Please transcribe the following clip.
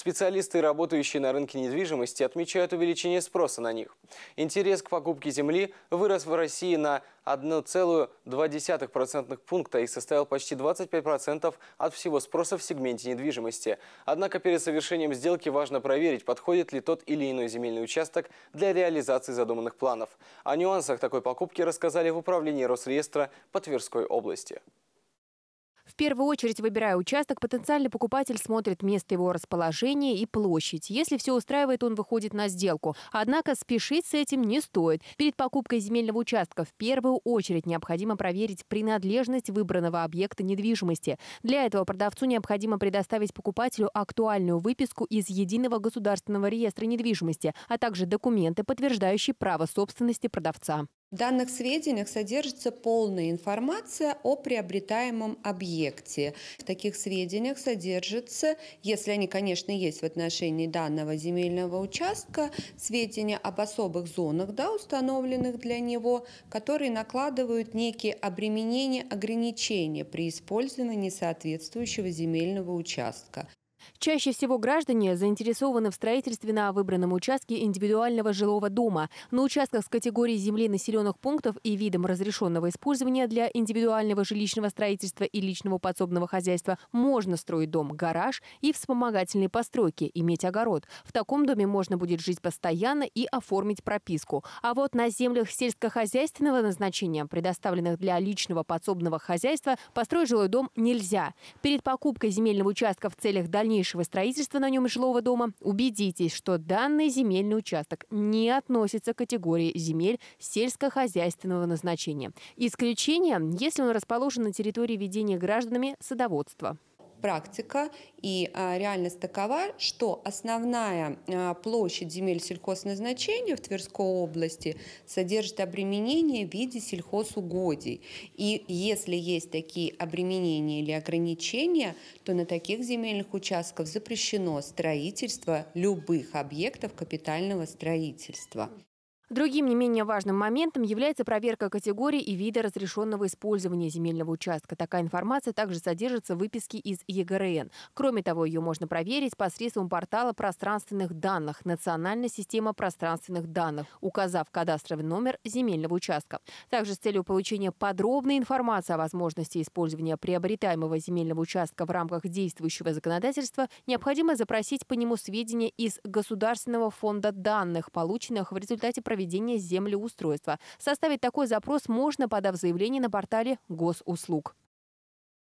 Специалисты, работающие на рынке недвижимости, отмечают увеличение спроса на них. Интерес к покупке земли вырос в России на 1,2% пункта и составил почти 25% от всего спроса в сегменте недвижимости. Однако перед совершением сделки важно проверить, подходит ли тот или иной земельный участок для реализации задуманных планов. О нюансах такой покупки рассказали в управлении Росреестра по Тверской области первую очередь, выбирая участок, потенциальный покупатель смотрит место его расположения и площадь. Если все устраивает, он выходит на сделку. Однако спешить с этим не стоит. Перед покупкой земельного участка в первую очередь необходимо проверить принадлежность выбранного объекта недвижимости. Для этого продавцу необходимо предоставить покупателю актуальную выписку из Единого государственного реестра недвижимости, а также документы, подтверждающие право собственности продавца. В данных сведениях содержится полная информация о приобретаемом объекте. В таких сведениях содержится, если они, конечно, есть в отношении данного земельного участка, сведения об особых зонах, да, установленных для него, которые накладывают некие обременения, ограничения при использовании соответствующего земельного участка. Чаще всего граждане заинтересованы в строительстве на выбранном участке индивидуального жилого дома. На участках с категорией земли населенных пунктов и видом разрешенного использования для индивидуального жилищного строительства и личного подсобного хозяйства можно строить дом, гараж и вспомогательные постройки, иметь огород. В таком доме можно будет жить постоянно и оформить прописку. А вот на землях сельскохозяйственного назначения, предоставленных для личного подсобного хозяйства, построить жилой дом нельзя. Перед покупкой земельного участка в целях дальнейшего дальнейшего строительства на нем жилого дома, убедитесь, что данный земельный участок не относится к категории земель сельскохозяйственного назначения. Исключение, если он расположен на территории ведения гражданами садоводства практика и а, реальность такова, что основная а, площадь земель сельхозназначения в Тверской области содержит обременение в виде сельхозугодий. И если есть такие обременения или ограничения, то на таких земельных участках запрещено строительство любых объектов капитального строительства. Другим не менее важным моментом является проверка категории и вида разрешенного использования земельного участка. Такая информация также содержится в выписке из ЕГРН. Кроме того, ее можно проверить посредством портала пространственных данных «Национальная система пространственных данных», указав кадастровый номер земельного участка. Также с целью получения подробной информации о возможности использования приобретаемого земельного участка в рамках действующего законодательства необходимо запросить по нему сведения из Государственного фонда данных, полученных в результате проверки проведения землеустройства. Составить такой запрос можно, подав заявление на портале госуслуг.